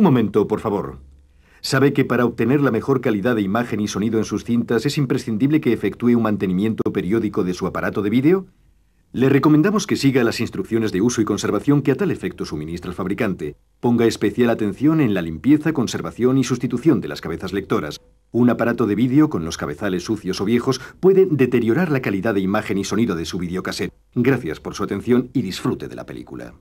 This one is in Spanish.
Un momento, por favor. Sabe que para obtener la mejor calidad de imagen y sonido en sus cintas es imprescindible que efectúe un mantenimiento periódico de su aparato de vídeo. Le recomendamos que siga las instrucciones de uso y conservación que a tal efecto suministra el fabricante. Ponga especial atención en la limpieza, conservación y sustitución de las cabezas lectoras. Un aparato de vídeo con los cabezales sucios o viejos puede deteriorar la calidad de imagen y sonido de su videocassette. Gracias por su atención y disfrute de la película.